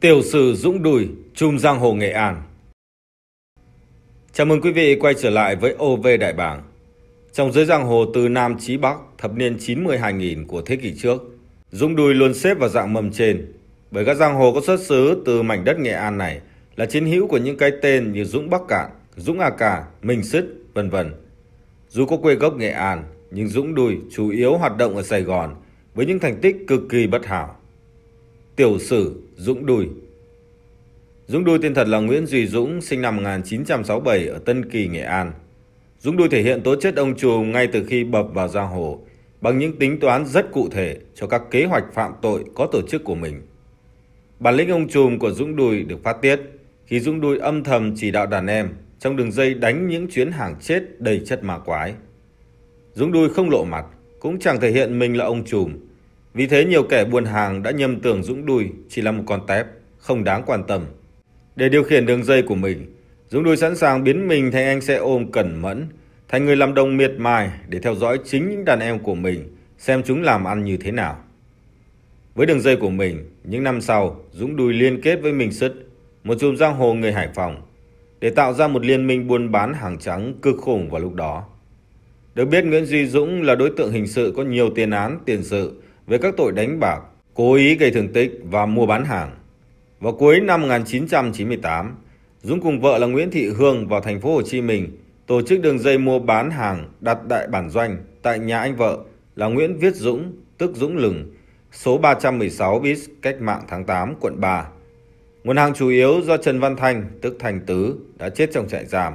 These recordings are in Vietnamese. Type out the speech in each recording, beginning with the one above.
Tiểu sử Dũng Đùi, Trung Giang Hồ Nghệ An Chào mừng quý vị quay trở lại với OV Đại Bảng Trong giới giang hồ từ Nam chí Bắc thập niên 90-2000 của thế kỷ trước Dũng Đùi luôn xếp vào dạng mầm trên Bởi các giang hồ có xuất xứ từ mảnh đất Nghệ An này Là chiến hữu của những cái tên như Dũng Bắc Cạn, Dũng A Cà, Minh Sứt, vân vân Dù có quê gốc Nghệ An, nhưng Dũng Đùi chủ yếu hoạt động ở Sài Gòn Với những thành tích cực kỳ bất hảo Tiểu sử Dũng Đùi Dũng Đùi tên thật là Nguyễn Duy Dũng, sinh năm 1967 ở Tân Kỳ, Nghệ An. Dũng Đùi thể hiện tố chất ông trùm ngay từ khi bập vào giang hồ, bằng những tính toán rất cụ thể cho các kế hoạch phạm tội có tổ chức của mình. Bản lĩnh ông trùm của Dũng Đùi được phát tiết khi Dũng Đùi âm thầm chỉ đạo đàn em trong đường dây đánh những chuyến hàng chết đầy chất ma quái. Dũng Đùi không lộ mặt, cũng chẳng thể hiện mình là ông trùm, vì thế nhiều kẻ buôn hàng đã nhầm tưởng Dũng Đùi chỉ là một con tép, không đáng quan tâm. Để điều khiển đường dây của mình, Dũng Đùi sẵn sàng biến mình thành anh xe ôm cẩn mẫn, thành người làm đồng miệt mài để theo dõi chính những đàn em của mình, xem chúng làm ăn như thế nào. Với đường dây của mình, những năm sau, Dũng Đùi liên kết với Minh Sứt, một chùm giang hồ người Hải Phòng, để tạo ra một liên minh buôn bán hàng trắng cực khủng vào lúc đó. Được biết Nguyễn Duy Dũng là đối tượng hình sự có nhiều tiền án tiền sự về các tội đánh bạc, cố ý gây thương tích và mua bán hàng. Vào cuối năm 1998, Dũng cùng vợ là Nguyễn Thị Hương vào thành phố Hồ Chí Minh tổ chức đường dây mua bán hàng đặt đại bản doanh tại nhà anh vợ là Nguyễn Viết Dũng, tức Dũng Lừng, số 316 bis cách mạng tháng 8, quận 3. Nguồn hàng chủ yếu do Trần Văn Thanh, tức Thành Tứ, đã chết trong trại giam.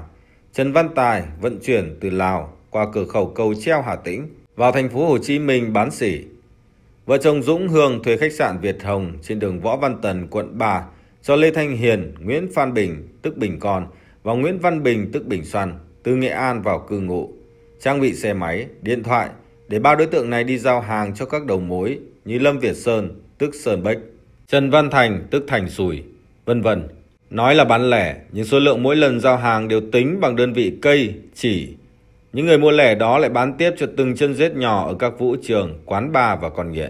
Trần Văn Tài vận chuyển từ Lào qua cửa khẩu cầu treo Hà Tĩnh vào thành phố Hồ Chí Minh bán sỉ Vợ chồng Dũng Hương thuê khách sạn Việt Hồng trên đường Võ Văn Tần, quận 3 cho Lê Thanh Hiền, Nguyễn Phan Bình, tức Bình Con và Nguyễn Văn Bình, tức Bình xoan từ Nghệ An vào cư ngụ, trang bị xe máy, điện thoại để ba đối tượng này đi giao hàng cho các đầu mối như Lâm Việt Sơn, tức Sơn Bách, Trần Văn Thành, tức Thành Sủi, vân vân. Nói là bán lẻ, nhưng số lượng mỗi lần giao hàng đều tính bằng đơn vị cây, chỉ, những người mua lẻ đó lại bán tiếp cho từng chân rết nhỏ ở các vũ trường, quán bar và con nghiện.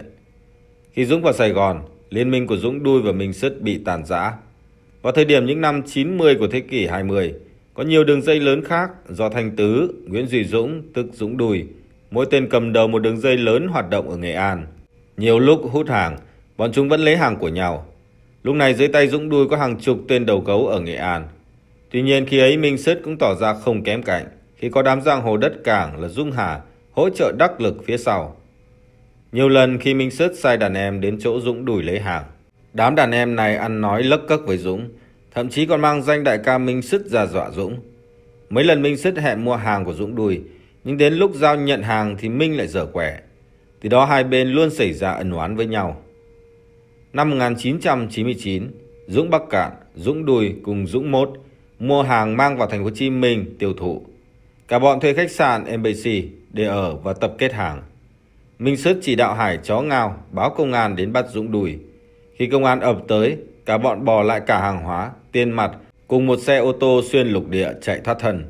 Khi Dũng vào Sài Gòn, liên minh của Dũng Đui và Minh Sứt bị tàn rã. Vào thời điểm những năm 90 của thế kỷ 20, có nhiều đường dây lớn khác do Thanh Tứ, Nguyễn Duy Dũng, tức Dũng Đùi, mỗi tên cầm đầu một đường dây lớn hoạt động ở Nghệ An. Nhiều lúc hút hàng, bọn chúng vẫn lấy hàng của nhau. Lúc này dưới tay Dũng Đùi có hàng chục tên đầu gấu ở Nghệ An. Tuy nhiên khi ấy Minh Sứt cũng tỏ ra không kém cạnh khi có đám giang hồ đất cảng là Dung Hà hỗ trợ đắc lực phía sau. Nhiều lần khi Minh Sứt sai đàn em đến chỗ Dũng đuổi lấy hàng, đám đàn em này ăn nói lấc cấc với Dũng, thậm chí còn mang danh đại ca Minh Sứt ra dọa Dũng. Mấy lần Minh Sứt hẹn mua hàng của Dũng đùi, nhưng đến lúc giao nhận hàng thì Minh lại dở quẻ. Từ đó hai bên luôn xảy ra ẩn oán với nhau. Năm 1999, Dũng Bắc Cạn, Dũng Đùi cùng Dũng Mốt mua hàng mang vào thành phố Hồ Chí Minh tiêu thụ. Cả bọn thuê khách sạn MBC để ở và tập kết hàng. Minh Sứt chỉ đạo Hải chó ngao báo công an đến bắt Dũng Đùi. Khi công an ập tới, cả bọn bỏ lại cả hàng hóa, tiền mặt cùng một xe ô tô xuyên lục địa chạy thoát thân.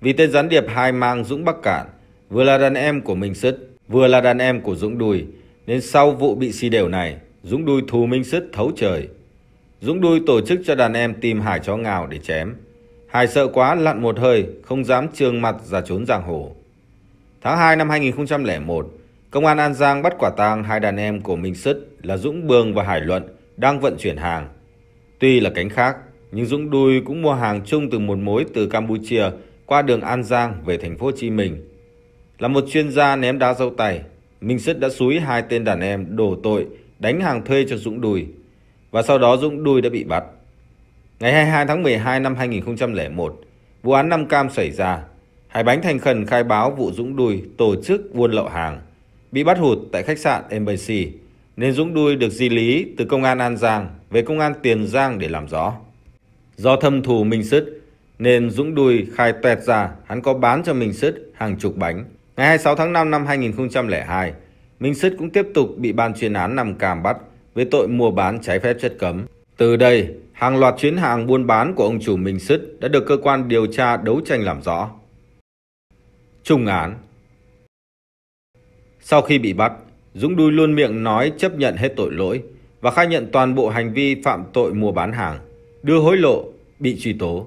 Vì tên gián điệp hai mang Dũng Bắc Cạn, vừa là đàn em của Minh Sứt, vừa là đàn em của Dũng Đùi, nên sau vụ bị xì đều này, Dũng Đùi thù Minh Sứt thấu trời. Dũng Đùi tổ chức cho đàn em tìm Hải chó ngào để chém. Hải sợ quá lặn một hơi, không dám trương mặt ra trốn giang hồ. Tháng 2 năm 2001, Công an An Giang bắt quả tang hai đàn em của Minh Sứt là Dũng Bường và Hải Luận đang vận chuyển hàng. Tuy là cánh khác, nhưng Dũng Đùi cũng mua hàng chung từ một mối từ Campuchia qua đường An Giang về thành phố Hồ Chí Minh. Là một chuyên gia ném đá dâu tay, Minh Sứt đã xúi hai tên đàn em đổ tội đánh hàng thuê cho Dũng Đùi. Và sau đó Dũng Đùi đã bị bắt. Ngày 22 tháng 12 năm 2001, vụ án Nam Cam xảy ra. Hải Bánh Thành Khẩn khai báo vụ Dũng Đùi tổ chức buôn lậu hàng, bị bắt hụt tại khách sạn Embassy, nên Dũng Đùi được di lý từ công an An Giang về công an Tiền Giang để làm rõ. Do thâm thù Minh Sứt, nên Dũng Đùi khai tuẹt ra hắn có bán cho Minh Sứt hàng chục bánh. Ngày 26 tháng 5 năm 2002, Minh Sứt cũng tiếp tục bị ban chuyên án nằm cam bắt với tội mua bán trái phép chất cấm. Từ đây, hàng loạt chuyến hàng buôn bán của ông chủ Minh Sứt đã được cơ quan điều tra đấu tranh làm rõ. Trung án Sau khi bị bắt, Dũng đuôi luôn miệng nói chấp nhận hết tội lỗi và khai nhận toàn bộ hành vi phạm tội mua bán hàng, đưa hối lộ, bị truy tố.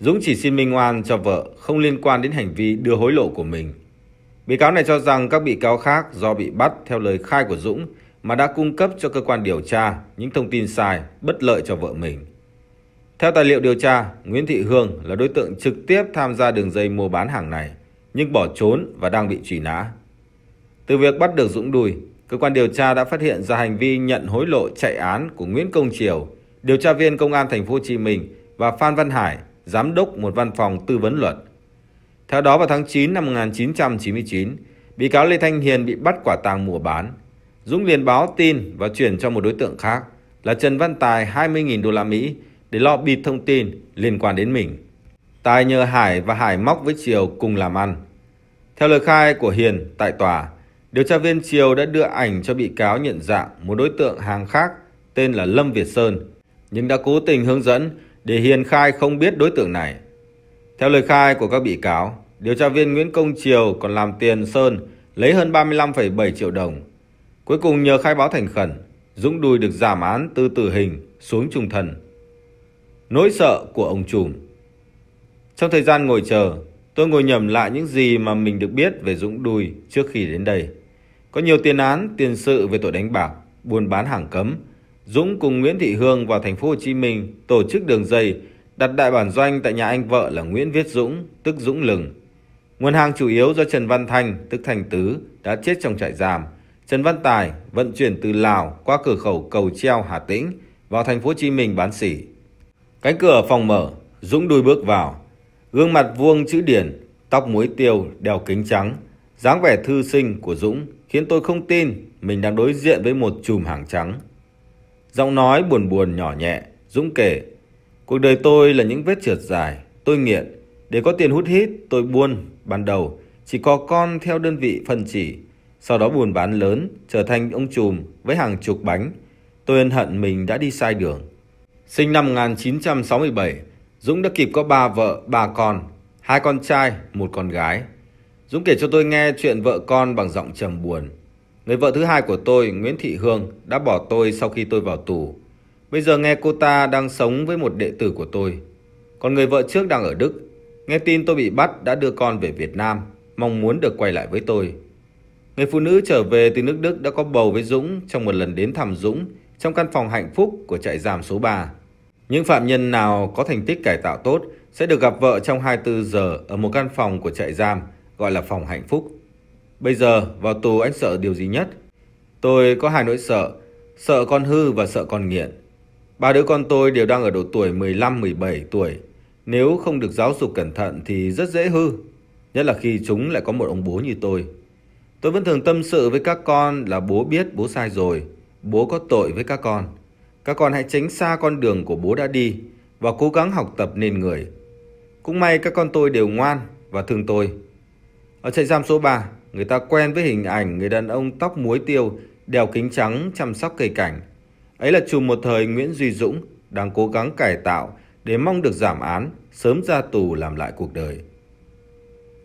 Dũng chỉ xin minh oan cho vợ không liên quan đến hành vi đưa hối lộ của mình. Bị cáo này cho rằng các bị cáo khác do bị bắt theo lời khai của Dũng mà đã cung cấp cho cơ quan điều tra những thông tin sai, bất lợi cho vợ mình. Theo tài liệu điều tra, Nguyễn Thị Hương là đối tượng trực tiếp tham gia đường dây mua bán hàng này, nhưng bỏ trốn và đang bị truy nã. Từ việc bắt được Dũng Đùi, cơ quan điều tra đã phát hiện ra hành vi nhận hối lộ chạy án của Nguyễn Công Triều, điều tra viên công an thành phố Hồ Chí Minh và Phan Văn Hải, giám đốc một văn phòng tư vấn luật. Theo đó vào tháng 9 năm 1999, bị cáo Lê Thanh Hiền bị bắt quả tang mua bán, Dũng liền báo tin và chuyển cho một đối tượng khác là Trần Văn Tài 20.000 đô la Mỹ để lo bịt thông tin liên quan đến mình. Tài nhờ Hải và Hải móc với Triều cùng làm ăn. Theo lời khai của Hiền tại tòa, điều tra viên Triều đã đưa ảnh cho bị cáo nhận dạng một đối tượng hàng khác tên là Lâm Việt Sơn, nhưng đã cố tình hướng dẫn để Hiền khai không biết đối tượng này. Theo lời khai của các bị cáo, điều tra viên Nguyễn Công Triều còn làm tiền Sơn lấy hơn 35,7 triệu đồng Cuối cùng nhờ khai báo thành khẩn, Dũng Đùi được giảm án từ tử hình xuống trung thần. Nỗi sợ của ông trùm Trong thời gian ngồi chờ, tôi ngồi nhầm lại những gì mà mình được biết về Dũng Đùi trước khi đến đây. Có nhiều tiền án, tiền sự về tội đánh bạc, buôn bán hàng cấm. Dũng cùng Nguyễn Thị Hương vào thành phố Hồ Chí Minh tổ chức đường dây đặt đại bản doanh tại nhà anh vợ là Nguyễn Viết Dũng, tức Dũng Lừng. Nguồn hàng chủ yếu do Trần Văn Thanh, tức Thành Tứ, đã chết trong trại giam – Trần Văn Tài vận chuyển từ Lào qua cửa khẩu cầu treo Hà Tĩnh vào thành phố Hồ Chí Minh bán xỉ. Cánh cửa phòng mở, Dũng đuôi bước vào. Gương mặt vuông chữ điển, tóc muối tiêu, đeo kính trắng. dáng vẻ thư sinh của Dũng khiến tôi không tin mình đang đối diện với một chùm hàng trắng. Giọng nói buồn buồn nhỏ nhẹ, Dũng kể. Cuộc đời tôi là những vết trượt dài, tôi nghiện. Để có tiền hút hít, tôi buôn. Ban đầu, chỉ có con theo đơn vị phân chỉ, sau đó buồn bán lớn, trở thành ông trùm với hàng chục bánh. Tôi ân hận mình đã đi sai đường. Sinh năm 1967, Dũng đã kịp có ba vợ, ba con, hai con trai, một con gái. Dũng kể cho tôi nghe chuyện vợ con bằng giọng trầm buồn. Người vợ thứ hai của tôi, Nguyễn Thị Hương, đã bỏ tôi sau khi tôi vào tù. Bây giờ nghe cô ta đang sống với một đệ tử của tôi. Còn người vợ trước đang ở Đức. Nghe tin tôi bị bắt đã đưa con về Việt Nam, mong muốn được quay lại với tôi. Người phụ nữ trở về từ nước Đức đã có bầu với Dũng trong một lần đến thăm Dũng trong căn phòng hạnh phúc của trại giam số 3. Những phạm nhân nào có thành tích cải tạo tốt sẽ được gặp vợ trong 24 giờ ở một căn phòng của trại giam gọi là phòng hạnh phúc. Bây giờ vào tù anh sợ điều gì nhất? Tôi có hai nỗi sợ, sợ con hư và sợ con nghiện. Ba đứa con tôi đều đang ở độ tuổi 15-17 tuổi. Nếu không được giáo dục cẩn thận thì rất dễ hư, nhất là khi chúng lại có một ông bố như tôi. Tôi vẫn thường tâm sự với các con là bố biết bố sai rồi, bố có tội với các con. Các con hãy tránh xa con đường của bố đã đi và cố gắng học tập nên người. Cũng may các con tôi đều ngoan và thương tôi. Ở trại giam số 3, người ta quen với hình ảnh người đàn ông tóc muối tiêu, đeo kính trắng chăm sóc cây cảnh. Ấy là chùm một thời Nguyễn Duy Dũng đang cố gắng cải tạo để mong được giảm án, sớm ra tù làm lại cuộc đời.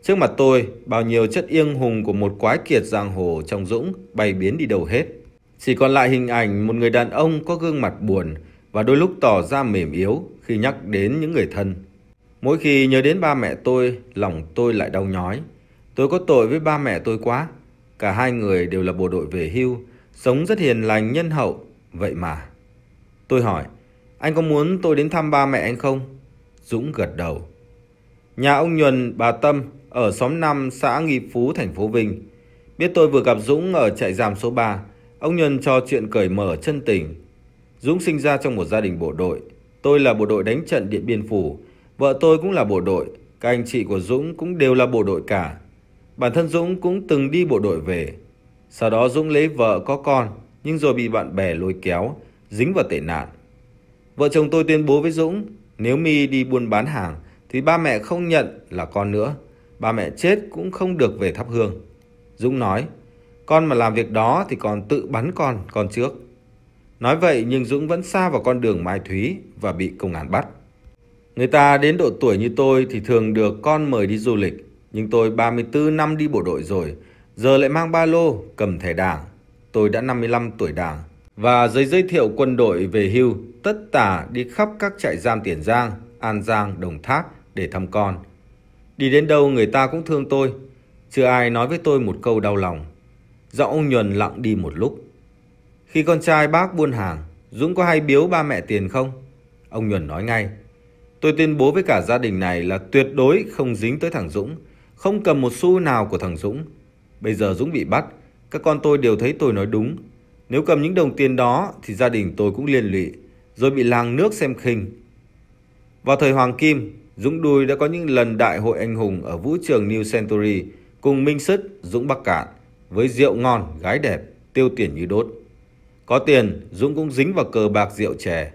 Trước mặt tôi, bao nhiêu chất yên hùng của một quái kiệt giang hồ trong dũng bay biến đi đâu hết. Chỉ còn lại hình ảnh một người đàn ông có gương mặt buồn và đôi lúc tỏ ra mềm yếu khi nhắc đến những người thân. Mỗi khi nhớ đến ba mẹ tôi, lòng tôi lại đau nhói. Tôi có tội với ba mẹ tôi quá. Cả hai người đều là bộ đội về hưu, sống rất hiền lành nhân hậu, vậy mà. Tôi hỏi, anh có muốn tôi đến thăm ba mẹ anh không? Dũng gật đầu. Nhà ông Nhuần, bà Tâm ở xóm 5 xã Nghi Phú, thành phố Vinh. Biết tôi vừa gặp Dũng ở trại giam số 3, ông Nhuần cho chuyện cởi mở chân tình. Dũng sinh ra trong một gia đình bộ đội. Tôi là bộ đội đánh trận Điện Biên Phủ, vợ tôi cũng là bộ đội, các anh chị của Dũng cũng đều là bộ đội cả. Bản thân Dũng cũng từng đi bộ đội về. Sau đó Dũng lấy vợ có con, nhưng rồi bị bạn bè lôi kéo, dính vào tệ nạn. Vợ chồng tôi tuyên bố với Dũng, nếu mi đi buôn bán hàng, thì ba mẹ không nhận là con nữa. Ba mẹ chết cũng không được về thắp hương. Dũng nói, con mà làm việc đó thì còn tự bắn con, con trước. Nói vậy nhưng Dũng vẫn xa vào con đường Mai Thúy và bị công an bắt. Người ta đến độ tuổi như tôi thì thường được con mời đi du lịch. Nhưng tôi 34 năm đi bộ đội rồi, giờ lại mang ba lô, cầm thẻ đảng. Tôi đã 55 tuổi đảng và giấy giới thiệu quân đội về hưu tất tả đi khắp các trại giam Tiền Giang, An Giang, Đồng Tháp để thăm con. Đi đến đâu người ta cũng thương tôi, chưa ai nói với tôi một câu đau lòng. Giọng ông Nhuần lặng đi một lúc. Khi con trai bác buôn hàng, Dũng có hay biếu ba mẹ tiền không? Ông Nhuần nói ngay. Tôi tuyên bố với cả gia đình này là tuyệt đối không dính tới thằng Dũng, không cầm một xu nào của thằng Dũng. Bây giờ Dũng bị bắt, các con tôi đều thấy tôi nói đúng. Nếu cầm những đồng tiền đó thì gia đình tôi cũng liên lụy, rồi bị làng nước xem khinh. Vào thời Hoàng Kim, Dũng Đùi đã có những lần đại hội anh hùng ở vũ trường New Century cùng Minh Sứt, Dũng Bắc Cạn với rượu ngon, gái đẹp, tiêu tiền như đốt. Có tiền, Dũng cũng dính vào cờ bạc rượu chè.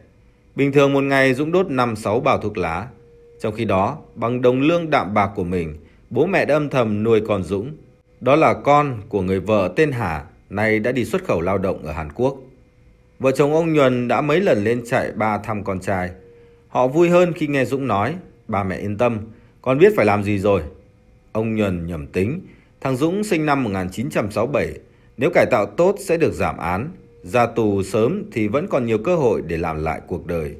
Bình thường một ngày Dũng đốt 5-6 bào thuốc lá. Trong khi đó, bằng đồng lương đạm bạc của mình, bố mẹ đã âm thầm nuôi con Dũng. Đó là con của người vợ tên Hà, nay đã đi xuất khẩu lao động ở Hàn Quốc. Vợ chồng ông Nhuần đã mấy lần lên chạy ba thăm con trai. Họ vui hơn khi nghe Dũng nói Ba mẹ yên tâm, con biết phải làm gì rồi. Ông Nhuần nhầm tính, thằng Dũng sinh năm 1967, nếu cải tạo tốt sẽ được giảm án, ra tù sớm thì vẫn còn nhiều cơ hội để làm lại cuộc đời.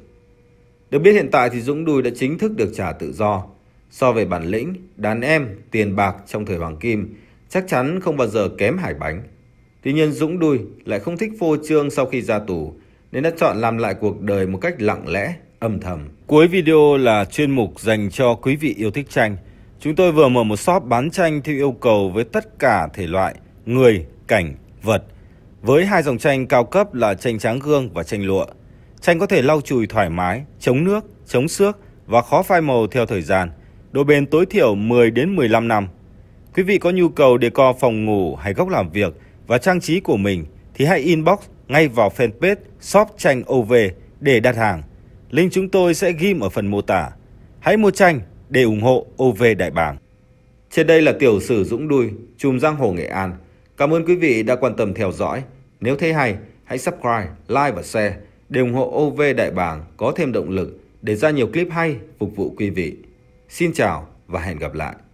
Được biết hiện tại thì Dũng Đùi đã chính thức được trả tự do. So về bản lĩnh, đàn em, tiền bạc trong thời Hoàng Kim chắc chắn không bao giờ kém hải bánh. Tuy nhiên Dũng Đùi lại không thích phô trương sau khi ra tù nên đã chọn làm lại cuộc đời một cách lặng lẽ âm thầm. Cuối video là chuyên mục dành cho quý vị yêu thích tranh. Chúng tôi vừa mở một shop bán tranh theo yêu cầu với tất cả thể loại người, cảnh, vật. Với hai dòng tranh cao cấp là tranh tráng gương và tranh lụa. Tranh có thể lau chùi thoải mái, chống nước, chống xước và khó phai màu theo thời gian. Độ bền tối thiểu 10 đến 15 năm. Quý vị có nhu cầu để co phòng ngủ hay góc làm việc và trang trí của mình thì hãy inbox ngay vào fanpage shop tranh OV để đặt hàng. Link chúng tôi sẽ ghim ở phần mô tả. Hãy mua tranh để ủng hộ OV Đại Bàng. Trên đây là tiểu sử Dũng Đuôi, chùm giang hồ Nghệ An. Cảm ơn quý vị đã quan tâm theo dõi. Nếu thấy hay, hãy subscribe, like và share để ủng hộ OV Đại Bàng có thêm động lực để ra nhiều clip hay phục vụ quý vị. Xin chào và hẹn gặp lại.